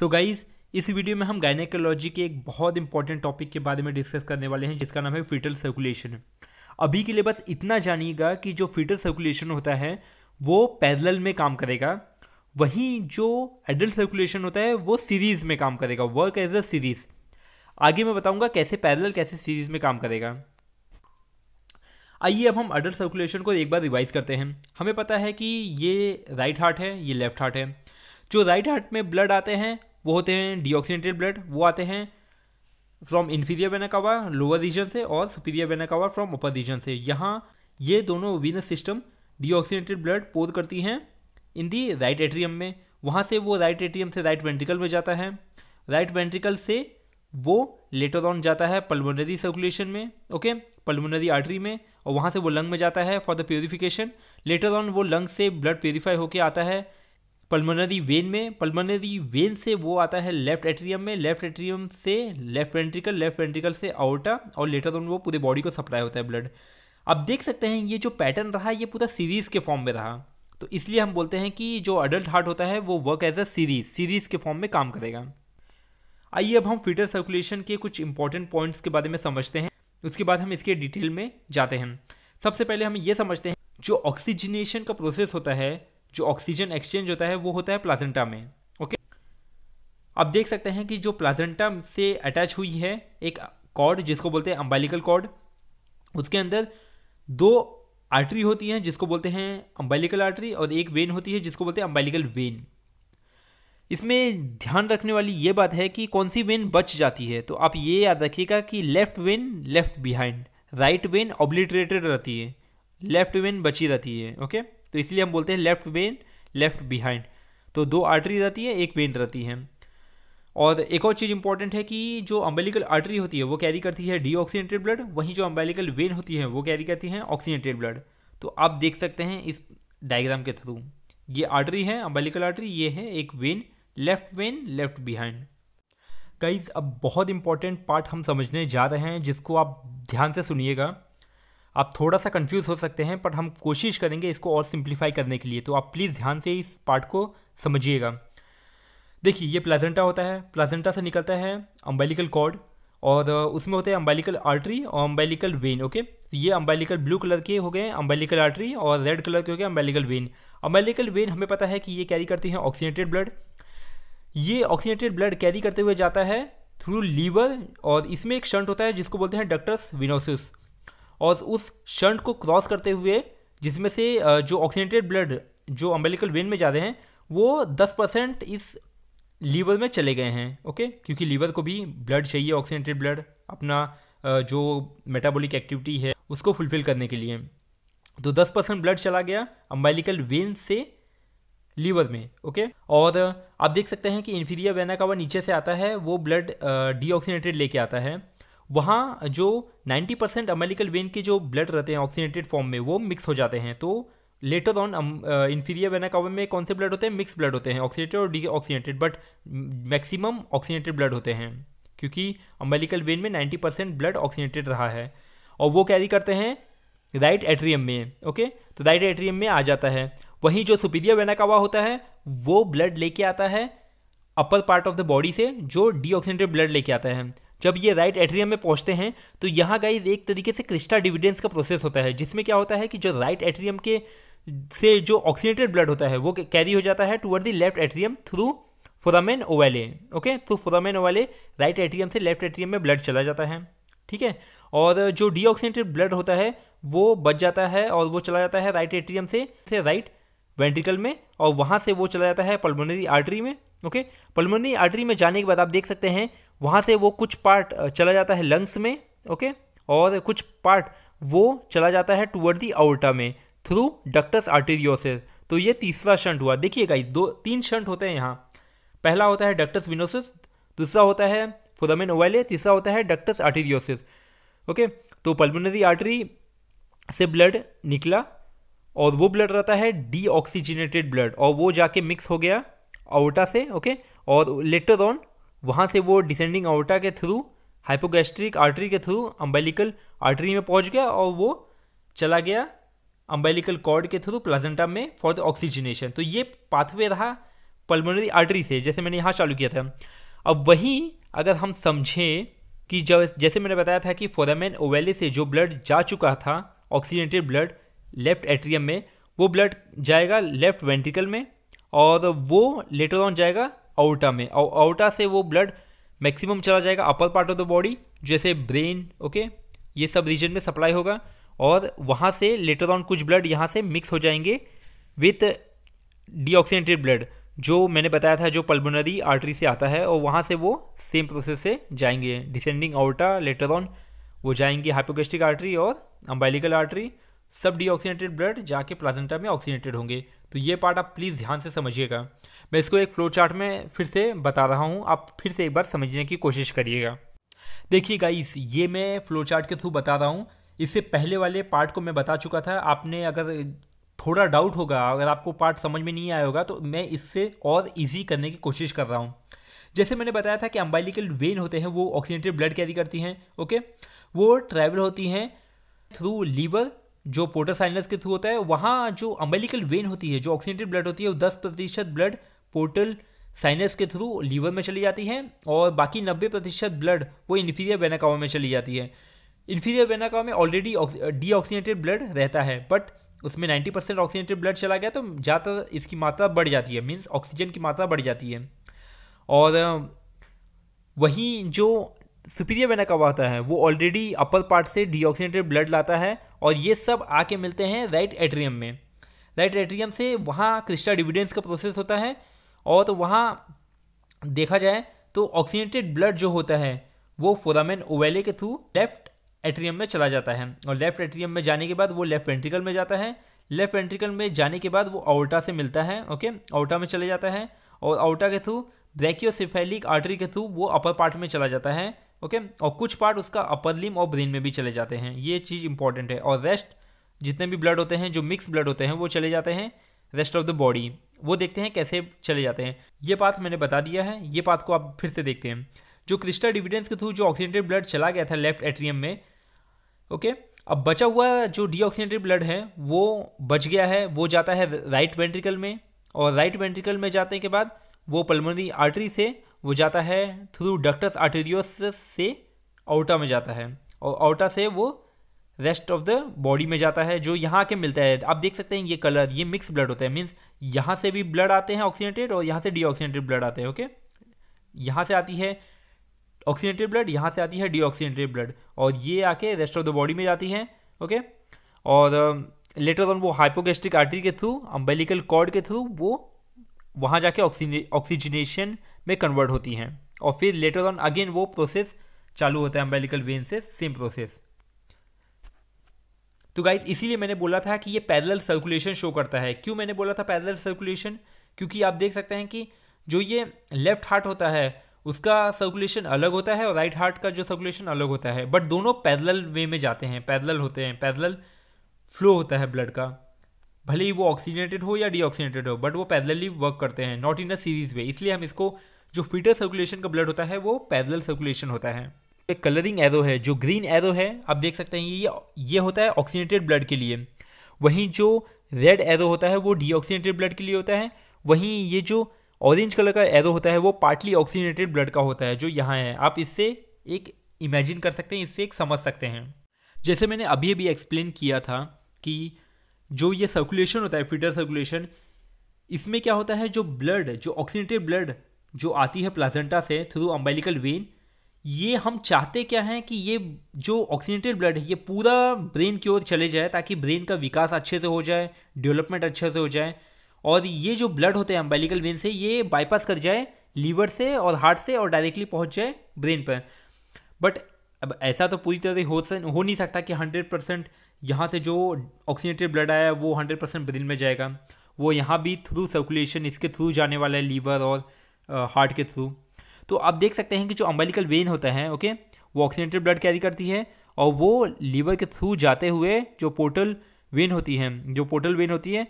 तो गाइज़ इस वीडियो में हम गायनेकोलॉजी के एक बहुत इंपॉर्टेंट टॉपिक के बारे में डिस्कस करने वाले हैं जिसका नाम है फीटल सर्कुलेशन अभी के लिए बस इतना जानिएगा कि जो फीटल सर्कुलेशन होता है वो पैरेलल में काम करेगा वहीं जो एडल्ट सर्कुलेशन होता है वो सीरीज़ में काम करेगा वर्क एज अ सीरीज़ आगे मैं बताऊंगा कैसे पैरेलल कैसे सीरीज़ में काम करेगा आइए अब हम अडल्ट सर्कुलेशन को एक बार रिवाइज करते हैं हमें पता है कि ये राइट हार्ट है ये लेफ्ट हार्ट है जो राइट हार्ट में ब्लड आते हैं वो होते हैं डीऑक्सीनेटेड ब्लड वो आते हैं from inferior vena cava lower region से और superior vena cava from upper region से यहाँ ये दोनों venous system deoxygenated blood pour करती हैं इन दी राइट एट्रियम में वहाँ से वो राइट एट्रियम से राइट वेंट्रिकल में जाता है राइट वेंट्रिकल से वो लेटर ऑन जाता है पल्मोनरी सर्कुलेशन में ओके पल्मोनरी आर्टरी में और वहाँ से वो लंग में जाता है for the purification later on वो लंग से ब्लड प्योरीफाई होकर आता है पल्मोनरी वेन में पल्मोनरी वेन से वो आता है लेफ्ट एट्रियम में लेफ्ट एट्रियम से लेफ्ट वेंट्रिकल लेफ्ट वेंट्रिकल से आउटा और लेटर ऑन वो पूरे बॉडी को सप्लाई होता है ब्लड अब देख सकते हैं ये जो पैटर्न रहा ये पूरा सीरीज के फॉर्म में रहा तो इसलिए हम बोलते हैं कि जो अडल्ट हार्ट होता है वो work as a series series के फॉर्म में काम करेगा आइए अब हम फीटर सर्कुलेशन के कुछ इंपॉर्टेंट पॉइंट्स के बारे में समझते हैं उसके बाद हम इसके डिटेल में जाते हैं सबसे पहले हम ये समझते हैं जो ऑक्सीजनेशन का प्रोसेस होता है जो ऑक्सीजन एक्सचेंज होता है वो होता है प्लाजेंटा में ओके अब देख सकते हैं कि जो प्लाजेंटा से अटैच हुई है एक कॉर्ड जिसको बोलते हैं अम्बालिकल कॉर्ड उसके अंदर दो आर्टरी होती हैं जिसको बोलते हैं अम्बालिकल आर्टरी और एक वेन होती है जिसको बोलते हैं अम्बालिकल वेन इसमें ध्यान रखने वाली ये बात है कि कौन सी वेन बच जाती है तो आप ये याद रखिएगा कि left vein left behind right vein obliterated रहती है लेफ्ट वेन बची रहती है ओके okay? तो इसलिए हम बोलते हैं लेफ्ट वेन लेफ्ट बिहाइंड तो दो आर्टरी रहती है एक वेन रहती है और एक और चीज़ इंपॉर्टेंट है कि जो अम्बेलिकल आर्टरी होती है वो कैरी करती है डी ब्लड वहीं जो अम्बेलिकल वेन होती है वो कैरी करती है ऑक्सीनेटेड ब्लड तो आप देख सकते हैं इस डायग्राम के थ्रू ये आर्टरी है अम्बेलिकल आर्टरी ये है एक vein left vein left behind guys अब बहुत इंपॉर्टेंट पार्ट हम समझने जा रहे हैं जिसको आप ध्यान से सुनिएगा आप थोड़ा सा कंफ्यूज हो सकते हैं पर हम कोशिश करेंगे इसको और सिंप्लीफाई करने के लिए तो आप प्लीज़ ध्यान से इस पार्ट को समझिएगा देखिए ये प्लाजेंटा होता है प्लाजेंटा से निकलता है अम्बेलिकल कॉर्ड और उसमें होते हैं अम्बेलिकल आर्टरी और अम्बेलिकल वेन ओके तो ये अम्बेलिकल ब्लू कलर के हो गए अम्बेलिकल आर्टरी और रेड कलर के हो गए अम्बेलिकल वेन अम्बेलिकल वेन हमें पता है कि ये कैरी करती हैं ऑक्सीनेटेड ब्लड ये ऑक्सीनेटेड ब्लड कैरी करते हुए जाता है थ्रू लीवर और इसमें एक शंट होता है जिसको बोलते हैं डक्टर्स विनोसिस और उस शंट को क्रॉस करते हुए जिसमें से जो ऑक्सीनेटेड ब्लड जो अम्बेलिकल वेन में जा रहे हैं वो दस परसेंट इस लीवर में चले गए हैं ओके क्योंकि लीवर को भी ब्लड चाहिए ऑक्सीनेटेड ब्लड अपना जो मेटाबॉलिक एक्टिविटी है उसको फुलफिल करने के लिए तो दस परसेंट ब्लड चला गया अम्बेलिकल वेन से लीवर में ओके और आप देख सकते हैं कि इन्फीरियर वेना का वह नीचे से आता है वो ब्लड डी लेके आता है वहाँ जो 90 परसेंट अमेलिकल वेन के जो ब्लड रहते हैं ऑक्सीनेटेड फॉर्म में वो मिक्स हो जाते हैं तो लेटर ऑन इन्फीरियर वेना कावे में कौन से ब्लड होते हैं मिक्स ब्लड होते हैं ऑक्सीनेटेड और deoxygenated but maximum oxygenated blood होते हैं क्योंकि अमेलिकल वेन में 90 परसेंट ब्लड ऑक्सीनेटेड रहा है और वो कैरी करते हैं राइट एट्रियम में ओके तो राइट एट्रियम में आ जाता है वहीं जो सुपीरियर वेना कावा होता है वो ब्लड लेके आता है upper part of the body से जो डी ऑक्सीनेटेड ब्लड लेके आता है जब ये राइट एट्रियम में पहुंचते हैं तो यहाँ गाइज एक तरीके से क्रिस्टा डिविडेंस का प्रोसेस होता है जिसमें क्या होता है कि जो राइट एट्रियम के से जो ऑक्सीनेटेड ब्लड होता है वो कैरी हो जाता है toward the left atrium through foramen ovale okay तो फोरामेन ओवाले राइट एट्रियम से लेफ्ट एट्रियम में ब्लड चला जाता है ठीक है और जो डीऑक्सीडेटेड ब्लड होता है वो बच जाता है और वो चला जाता है राइट एट्रियम से से राइट वेंट्रिकल में और वहाँ से वो चला जाता है पल्मोनरी आर्टरी में ओके पल्मोनरी आर्टरी में जाने के बाद आप देख सकते हैं वहाँ से वो कुछ पार्ट चला जाता है लंग्स में ओके और कुछ पार्ट वो चला जाता है टूवर्ड दी आउटा में थ्रू डक्टस आर्टीरियोसिस तो ये तीसरा शंट हुआ देखिए दो तीन शंट होते हैं यहाँ पहला होता है डक्टस विनोसिस दूसरा होता है फोदामिन ओवाले तीसरा होता है डक्टस आर्टीरियोसिस ओके तो पल्मोनरी आर्टरी से ब्लड निकला और वो ब्लड रहता है डी ब्लड और वो जाके मिक्स हो गया आउटा से ओके और लेटर ऑन वहाँ से वो डिसेंडिंग आउटा के थ्रू हाइपोगैस्ट्रिक आर्टरी के थ्रू अम्बेलिकल आर्टरी में पहुँच गया और वो चला गया अम्बेलिकल कॉर्ड के थ्रू प्लाजेंटा में फॉर द ऑक्सीजनेशन तो ये पाथवे रहा पल्मोनरी आर्टरी से जैसे मैंने यहाँ चालू किया था अब वहीं अगर हम समझें कि जब जैसे मैंने बताया था कि फोरामेन ओवेले से जो ब्लड जा चुका था ऑक्सीजनेटेड ब्लड लेफ्ट एट्रियम में वो ब्लड जाएगा लेफ्ट वेंट्रिकल में और वो लेटर ऑन जाएगा आउटा में और आउटा से वो ब्लड मैक्सिमम चला जाएगा upper part of the body जैसे ब्रेन ओके ये सब रीजन में सप्लाई होगा और वहाँ से लेटर ऑन कुछ ब्लड यहाँ से मिक्स हो जाएंगे विथ डीऑक्सीनेटेड ब्लड जो मैंने बताया था जो पल्बनरी आर्टरी से आता है और वहाँ से वो सेम प्रोसेस से जाएंगे डिसेंडिंग आउटा लेटर ऑन वो जाएंगे हाइपोगेस्टिक आर्टरी और अम्बाइलिकल आर्टरी सब डीऑक्सीनेटेड ब्लड जाके प्लाजेंटा में ऑक्सीनेटेड होंगे तो ये पार्ट आप प्लीज़ ध्यान से समझिएगा मैं इसको एक फ्लो चार्ट में फिर से बता रहा हूँ आप फिर से एक बार समझने की कोशिश करिएगा देखिए गाइस ये मैं फ्लो चार्ट के थ्रू बता रहा हूँ इससे पहले वाले पार्ट को मैं बता चुका था आपने अगर थोड़ा डाउट होगा अगर आपको पार्ट समझ में नहीं आया होगा तो मैं इससे और इजी करने की कोशिश कर रहा हूँ जैसे मैंने बताया था कि अम्बाइलिकल वेन होते हैं वो ऑक्सीजनेटेड ब्लड कैरी करती हैं ओके वो ट्रैवल होती हैं थ्रू लीवर जो पोटोसाइनस के थ्रू होता है वहाँ जो अम्बेलिकल वेन होती है जो ऑक्सीजनेटेड ब्लड होती है वो दस प्रतिशत ब्लड पोर्टल साइनस के थ्रू लीवर में चली जाती है और बाकी नब्बे प्रतिशत ब्लड वो इन्फीरियर वेनाकावा में चली जाती है इन्फीरियर बेनाकावा में ऑलरेडी डीऑक्सीनेटेड ब्लड रहता है बट उसमें 90 परसेंट ऑक्सीनेटेड ब्लड चला गया तो ज़्यादातर इसकी मात्रा बढ़ जाती है मीन्स ऑक्सीजन की मात्रा बढ़ जाती है और वहीं जो सुपीरियर वेनाकावा होता है वो ऑलरेडी अपर पार्ट से डीऑक्सीनेटेड ब्लड लाता है और ये सब आके मिलते हैं राइट एट्रियम में राइट एट्रियम से वहाँ क्रिस्टा डिविडेंस का प्रोसेस होता है और तो वहाँ देखा जाए तो ऑक्सीनेटेड ब्लड जो होता है वो फोरामेन ओवेले के थ्रू लेफ्ट एट्रियम में चला जाता है और लेफ्ट एट्रियम में जाने के बाद वो लेफ्ट वेंट्रिकल में जाता है लेफ्ट वेंट्रिकल में जाने के बाद वो आउटा से मिलता है ओके आउटा में चले जाता है और आउटा के थ्रू ब्रैकियोसिफेलिक आर्टरी के थ्रू वो अपर पार्ट में चला जाता है ओके और कुछ पार्ट उसका अपर लिम और ब्रेन में भी चले जाते हैं ये चीज़ इंपॉर्टेंट है और रेस्ट जितने भी ब्लड होते हैं जो मिक्स ब्लड होते हैं वो चले जाते हैं रेस्ट ऑफ द बॉडी वो देखते हैं कैसे चले जाते हैं ये पाथ मैंने बता दिया है ये पाथ को आप फिर से देखते हैं जो क्रिस्टा डिविडेंस के थ्रू जो ऑक्सीडेंटेड ब्लड चला गया था लेफ्ट एट्रियम में ओके अब बचा हुआ जो डीऑक्सीडेंटेड ब्लड है वो बच गया है वो जाता है राइट वेंट्रिकल में और राइट वेंट्रिकल में जाने के बाद वो पलमोनरी आर्टरी से वो जाता है थ्रू डक्टस आर्टेरियोस से आउटा में जाता है और आउटा से वो रेस्ट ऑफ द बॉडी में जाता है जो यहाँ के मिलता है आप देख सकते हैं ये कलर ये मिक्स ब्लड होता है मीन्स यहाँ से भी ब्लड आते हैं ऑक्सीडेटेड और यहाँ से डीऑक्सीडेटेड ब्लड आते हैं ओके यहाँ से आती है ऑक्सीडेटेड ब्लड यहाँ से आती है डीऑक्सीडेटेड ब्लड और ये आके रेस्ट ऑफ द बॉडी में जाती है ओके और लेटर um, ऑन वो हाइपोगेस्ट्रिक आर्टरी के थ्रू अम्बेलिकल कॉर्ड के थ्रू वो वहाँ जाके ऑक्सीजनेशन में कन्वर्ट होती हैं और फिर लेटर ऑन अगेन वो प्रोसेस चालू होता है अम्बेलिकल वेन से सेम प्रोसेस तो गाइज इसीलिए मैंने बोला था कि ये पैदल सर्कुलेशन शो करता है क्यों मैंने बोला था पैदल सर्कुलेशन क्योंकि आप देख सकते हैं कि जो ये लेफ्ट हार्ट होता है उसका सर्कुलेशन अलग होता है और राइट हार्ट का जो सर्कुलेशन अलग होता है बट दोनों पैदल वे में जाते हैं पैदल होते हैं पैदल फ्लो होता है ब्लड का भले ही वो ऑक्सीजनेटेड हो या डीऑक्सीजनेटेड हो बट वो ही वर्क करते हैं नॉट इन अ सीरीज वे इसलिए हम इसको जो फिटर सर्कुलेशन का ब्लड होता है वो पैदल सर्कुलेशन होता है पे कलरिंग एरो है जो ग्रीन एरो है आप देख सकते हैं ये ये होता है ऑक्सीनेटेड ब्लड के लिए वहीं जो रेड एरो होता है वो डीऑक्सीनेटेड ब्लड के लिए होता है वहीं ये जो ऑरेंज कलर का एरो होता है वो पार्टली ऑक्सीनेटेड ब्लड का होता है जो यहाँ है आप इससे एक इमेजिन कर सकते हैं इससे एक समझ सकते हैं जैसे मैंने अभी अभी एक्सप्लेन किया था कि जो ये सर्कुलेशन होता है फिटर सर्कुलेशन इसमें क्या होता है जो ब्लड जो ऑक्सीनेटेड ब्लड जो आती है प्लाजेंटा से थ्रू अम्बेलिकल वेन ये हम चाहते क्या हैं कि ये जो ऑक्सीजनेटेड ब्लड है ये पूरा ब्रेन की ओर चले जाए ताकि ब्रेन का विकास अच्छे से हो जाए डेवलपमेंट अच्छे से हो जाए और ये जो ब्लड होते हैं अम्बेलिकल वेन से ये बाईपास कर जाए लीवर से और हार्ट से और डायरेक्टली पहुंच जाए ब्रेन पर बट अब ऐसा तो पूरी तरह हो हो नहीं सकता कि हंड्रेड परसेंट यहाँ से जो ऑक्सीजनेटेड ब्लड आया वो हंड्रेड परसेंट ब्रेन में जाएगा वो यहाँ भी थ्रू सर्कुलेशन इसके थ्रू जाने वाला है लीवर और हार्ट के थ्रू तो आप देख सकते हैं कि जो अम्बेलिकल वेन होता है ओके वो ऑक्सीडेंटेड ब्लड कैरी करती है और वो लीवर के थ्रू जाते हुए जो पोर्टल वेन होती है जो पोर्टल वेन होती है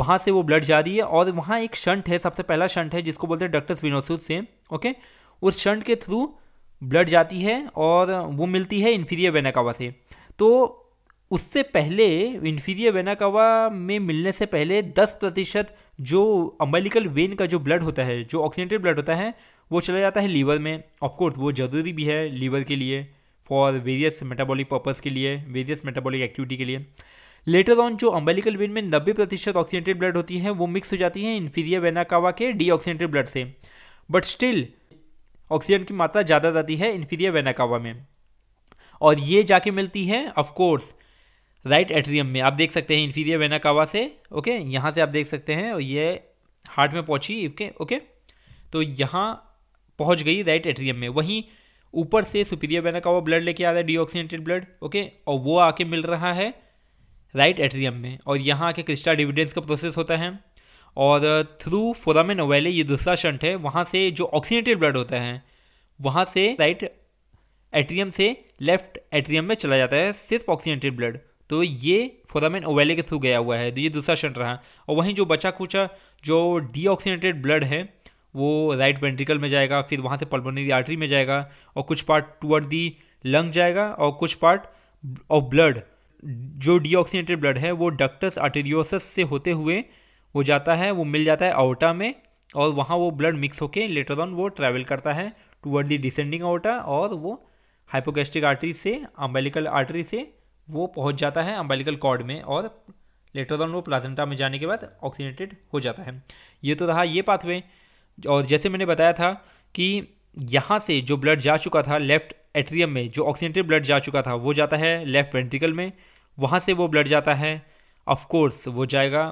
वहाँ से वो ब्लड जा रही है और वहाँ एक शंट है सबसे पहला शंट है जिसको बोलते हैं डक्टस विनोसिस से ओके उस शंट के थ्रू ब्लड जाती है और वो मिलती है इन्फीरियर वेनाकावा से तो उससे पहले इन्फीरियर वेनाकावा में मिलने से पहले 10 प्रतिशत जो अम्बेलिकल वेन का जो ब्लड होता है जो ऑक्सीडेंटेड ब्लड होता है वो चला जाता है लीवर में ऑफकोर्स वो ज़रूरी भी है लीवर के लिए फॉर वेरियस मेटाबॉलिक पर्पज़ के लिए वेरियस मेटाबॉलिक एक्टिविटी के लिए लेटर ऑन जो अम्बेलिकल वेन में नब्बे प्रतिशत ऑक्सीडेंटेड ब्लड होती है वो मिक्स हो जाती है इन्फीरियर वेनाकावा के डी ऑक्सीडेंटेड ब्लड से बट स्टिल ऑक्सीजन की मात्रा ज़्यादा रहती है इन्फीरियर वेनाकावा में और ये जाके मिलती है ऑफकोर्स राइट एट्रियम में आप देख सकते हैं इन्फीरियर वेनाकावा से ओके यहाँ से आप देख सकते हैं और ये हार्ट में पहुँची ओके ओके तो यहाँ पहुंच गई राइट एट्रियम में वहीं ऊपर से सुपीरियर वेना का वो ब्लड लेके आ रहा है डीऑक्सीनेटेड ब्लड ओके और वो आके मिल रहा है राइट एट्रियम में और यहाँ आके क्रिस्टा डिविडेंस का प्रोसेस होता है और थ्रू फोरामेन ओवेले ये दूसरा शंट है वहाँ से जो ऑक्सीनेटेड ब्लड होता है वहाँ से राइट एट्रियम से लेफ्ट एट्रियम में चला जाता है सिर्फ ऑक्सीनेटेड ब्लड तो ये फोरामेन ओवेले के थ्रू गया हुआ है तो ये दूसरा शंट रहा और वहीं जो बचा कुचा जो डीऑक्सीनेटेड ब्लड है वो राइट वेंट्रिकल में जाएगा फिर वहाँ से पल्मोनरी आर्टरी में जाएगा और कुछ पार्ट टूअर्ड दी लंग जाएगा और कुछ पार्ट ऑफ ब्लड जो डीऑक्सीनेटेड ब्लड है वो डक्टस आर्टेरियोसस से होते हुए वो जाता है वो मिल जाता है आउटा में और वहाँ वो ब्लड मिक्स होके लेटर ऑन वो ट्रैवल करता है टूअर्ड दी डिसेंडिंग आउटा और वो हाइपोगेस्टिक आर्टरी से अम्बेलिकल आर्टरी से वो पहुँच जाता है अम्बेलिकल कॉर्ड में और लेटर ऑन वो प्लाजेंटा में जाने के बाद ऑक्सीनेटेड हो जाता है ये तो रहा ये पाथवे और जैसे मैंने बताया था कि यहाँ से जो ब्लड जा चुका था लेफ्ट एट्रियम में जो ऑक्सीडेंटेड ब्लड जा चुका था वो जाता है लेफ्ट वेंट्रिकल में वहाँ से वो ब्लड जाता है ऑफ कोर्स वो जाएगा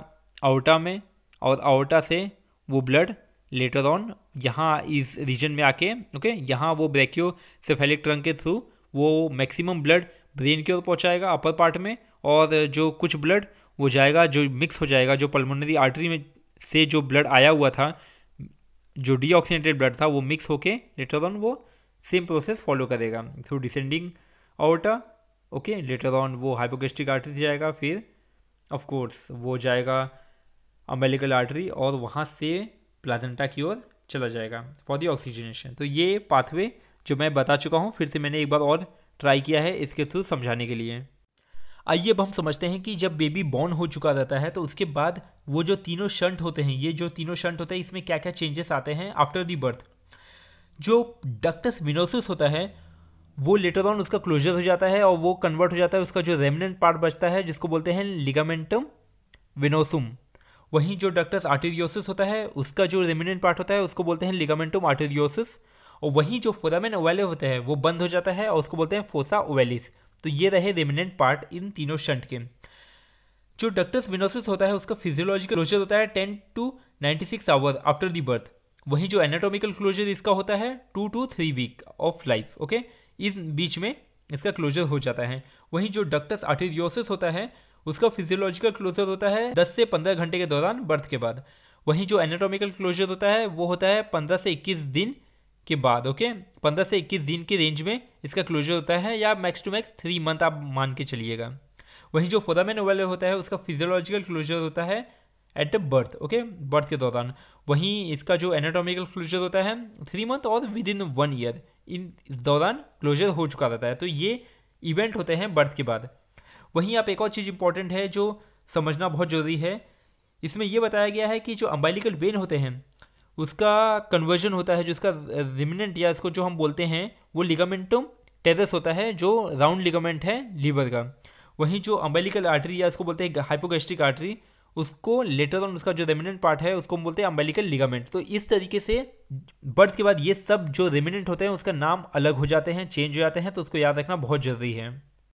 आउटा में और आउटा से वो ब्लड लेटर ऑन यहाँ इस रीजन में आके ओके यहाँ वो ब्रैक्यो सेफेलिक ट्रंक के थ्रू वो मैक्सिमम ब्लड ब्रेन की ओर पहुँचाएगा अपर पार्ट में और जो कुछ ब्लड वो जाएगा जो मिक्स हो जाएगा जो पल्मोनरी आर्टरी में से जो ब्लड आया हुआ था जो डीऑक्सीनेटेड ब्लड था वो मिक्स होके लेटर ऑन वो सेम प्रोसेस फॉलो करेगा through descending aorta okay later on वो हाइपोगेस्टिक आर्टरी जाएगा फिर ऑफकोर्स वो जाएगा अम्बेलिकल आर्टरी और वहाँ से प्लाजेंटा की ओर चला जाएगा फॉर दी ऑक्सीजनेशन तो ये पाथवे जो मैं बता चुका हूँ फिर से मैंने एक बार और ट्राई किया है इसके थ्रू समझाने के लिए आइए अब हम समझते हैं कि जब बेबी बॉर्न हो चुका रहता है तो उसके बाद वो जो तीनों शंट होते हैं ये जो तीनों शंट होते हैं इसमें क्या क्या चेंजेस आते हैं आफ्टर दी बर्थ जो डक्टस मिनोसिस होता है वो लेटर ऑन उसका क्लोजर हो जाता है और वो कन्वर्ट हो जाता है उसका जो रेमिनेंट पार्ट बचता है जिसको बोलते हैं लिगामेंटम विनोसुम वहीं जो डक्टस आर्टेरियोसिस होता है उसका जो रेमिनेंट पार्ट होता है उसको बोलते हैं लिगामेंटम आर्टेरियोसिस और वहीं जो फोरामेन ओवेले होते हैं वो बंद हो जाता है और उसको बोलते हैं फोसा ओवेलिस तो ये रहे रेमिनेंट पार्ट इन तीनों शंट के जो डक्टस विनोसिस होता है उसका फिजियोलॉजिकल क्लोजर होता है ten to ninety six hour after the birth वहीं जो एनाटोमिकल क्लोजर इसका होता है two to three week of life okay इस बीच में इसका क्लोजर हो जाता है वहीं जो डक्टस आर्टिजियोसिस होता है उसका फिजियोलॉजिकल क्लोजर होता है दस से पंद्रह घंटे के दौरान बर्थ के बाद वहीं जो एनाटोमिकल क्लोजर होता है वो होता है पंद्रह से इक्कीस दिन के बाद ओके पंद्रह से इक्कीस दिन के रेंज में इसका क्लोजर होता है या max to max three month आप मान के चलिएगा वहीं जो फोदामेन ओवेलर होता है उसका फिजियोलॉजिकल क्लोजर होता है एट बर्थ ओके बर्थ के दौरान वहीं इसका जो एनाटॉमिकल क्लोजर होता है थ्री मंथ और विद इन वन ईयर इन दौरान क्लोजर हो चुका रहता है तो ये इवेंट होते हैं बर्थ के बाद वहीं आप एक और चीज़ इंपॉर्टेंट है जो समझना बहुत ज़रूरी है इसमें यह बताया गया है कि जो अम्बाइलिकल वेन होते हैं उसका कन्वर्जन होता है जो उसका रिमिनेंट या इसको जो हम बोलते हैं वो लिगामेंटम टेरस होता है जो राउंड लिगामेंट है लीवर का वहीं जो अम्बेलिकल आर्टरी या इसको बोलते हैं हाइपोगेस्ट्रिक आर्टरी उसको लेटर ऑन उसका जो रेमिनेंट पार्ट है उसको हम बोलते हैं अम्बेलिकल लिगामेंट तो इस तरीके से बर्थ के बाद ये सब जो रेमिनेंट होते हैं उसका नाम अलग हो जाते हैं चेंज हो जाते हैं तो उसको याद रखना बहुत ज़रूरी है